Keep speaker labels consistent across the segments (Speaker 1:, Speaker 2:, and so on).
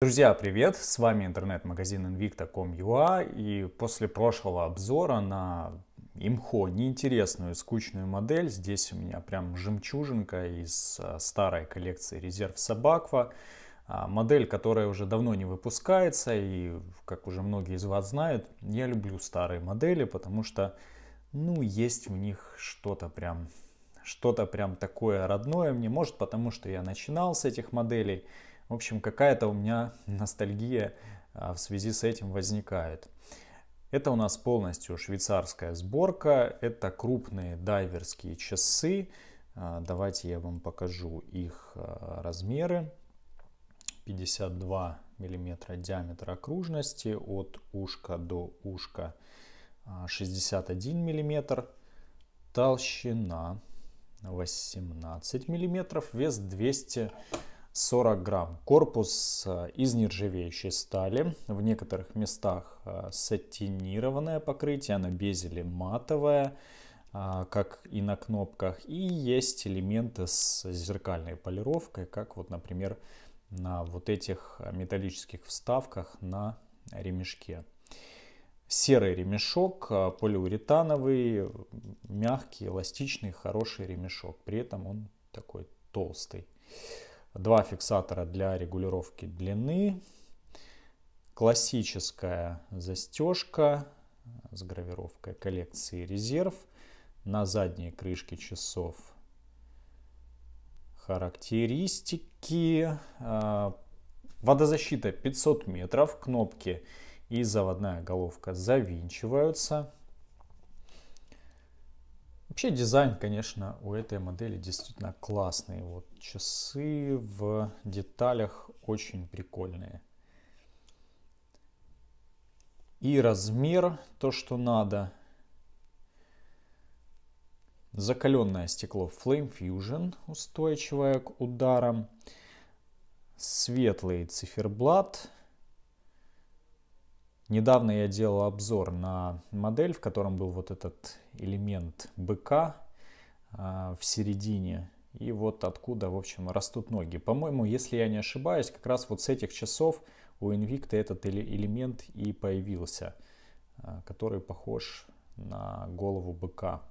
Speaker 1: Друзья, привет! С вами интернет-магазин invicta.com.ua и после прошлого обзора на имхо неинтересную, скучную модель, здесь у меня прям жемчужинка из а, старой коллекции резерв Собаква, а, модель, которая уже давно не выпускается и, как уже многие из вас знают, я люблю старые модели, потому что, ну, есть в них что-то прям, что-то прям такое родное мне, может потому что я начинал с этих моделей, в общем, какая-то у меня ностальгия а, в связи с этим возникает. Это у нас полностью швейцарская сборка. Это крупные дайверские часы. А, давайте я вам покажу их а, размеры. 52 миллиметра диаметр окружности от ушка до ушка 61 миллиметр Толщина 18 миллиметров вес 200 40 грамм. Корпус э, из нержавеющей стали, в некоторых местах э, сатинированное покрытие, на безеле матовое, э, как и на кнопках. И есть элементы с зеркальной полировкой, как вот, например, на вот этих металлических вставках на ремешке. Серый ремешок, полиуретановый, мягкий, эластичный, хороший ремешок. При этом он такой толстый два фиксатора для регулировки длины, классическая застежка с гравировкой коллекции резерв на задней крышке часов характеристики а, водозащита 500 метров кнопки и заводная головка завинчиваются Вообще дизайн, конечно, у этой модели действительно классный. Вот часы в деталях очень прикольные. И размер то, что надо. Закаленное стекло Flame Fusion, устойчивое к ударам. Светлый циферблат Недавно я делал обзор на модель, в котором был вот этот элемент быка а, в середине. И вот откуда, в общем, растут ноги. По-моему, если я не ошибаюсь, как раз вот с этих часов у Invicta этот элемент и появился, а, который похож на голову быка.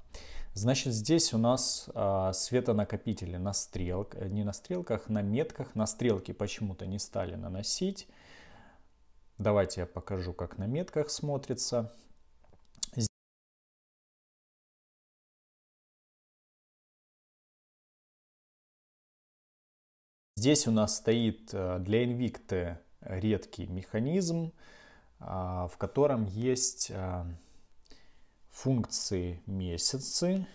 Speaker 1: Значит, здесь у нас а, светонакопители на стрелках, не на стрелках, на метках. На стрелки почему-то не стали наносить. Давайте я покажу, как на метках смотрится. Здесь у нас стоит э, для Invicta редкий механизм, а, в котором есть э, функции месяцы,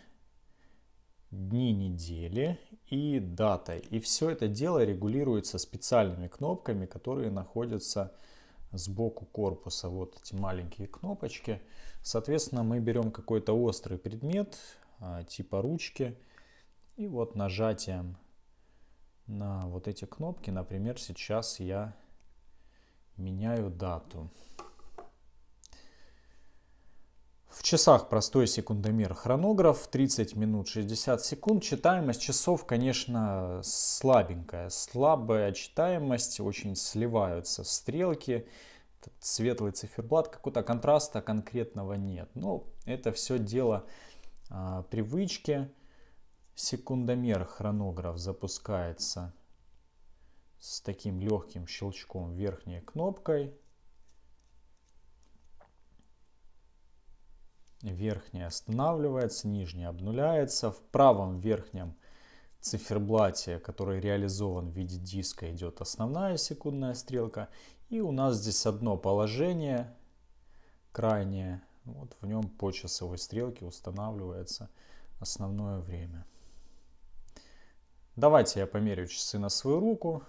Speaker 1: дни недели и дата. И все это дело регулируется специальными кнопками, которые находятся в сбоку корпуса вот эти маленькие кнопочки. Соответственно, мы берем какой-то острый предмет, а, типа ручки, и вот нажатием на вот эти кнопки, например, сейчас я меняю дату. В часах простой секундомер хронограф, 30 минут 60 секунд. Читаемость часов, конечно, слабенькая. Слабая читаемость, очень сливаются стрелки. Светлый циферблат, какого-то контраста конкретного нет. Но это все дело а, привычки. Секундомер хронограф запускается с таким легким щелчком верхней кнопкой. верхняя останавливается, нижняя обнуляется. В правом верхнем циферблате, который реализован в виде диска, идет основная секундная стрелка. И у нас здесь одно положение, крайнее. Вот в нем по часовой стрелке устанавливается основное время. Давайте я померю часы на свою руку.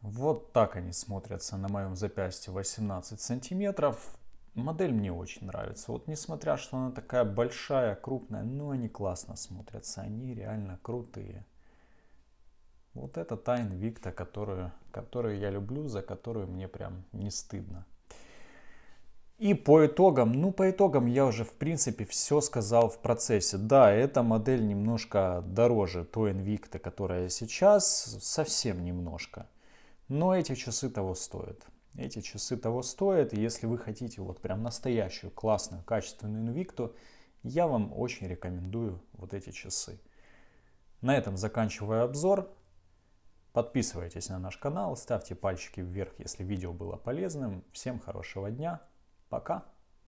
Speaker 1: Вот так они смотрятся на моем запястье 18 сантиметров. Модель мне очень нравится. Вот несмотря, что она такая большая, крупная, но ну, они классно смотрятся. Они реально крутые. Вот это тайн Викта, которую, которую я люблю, за которую мне прям не стыдно. И по итогам, ну по итогам я уже в принципе все сказал в процессе. Да, эта модель немножко дороже той Invicta, которая сейчас, совсем немножко. Но эти часы того стоят. Эти часы того стоят, и если вы хотите вот прям настоящую, классную, качественную инвикту, я вам очень рекомендую вот эти часы. На этом заканчиваю обзор. Подписывайтесь на наш канал, ставьте пальчики вверх, если видео было полезным. Всем хорошего дня. Пока.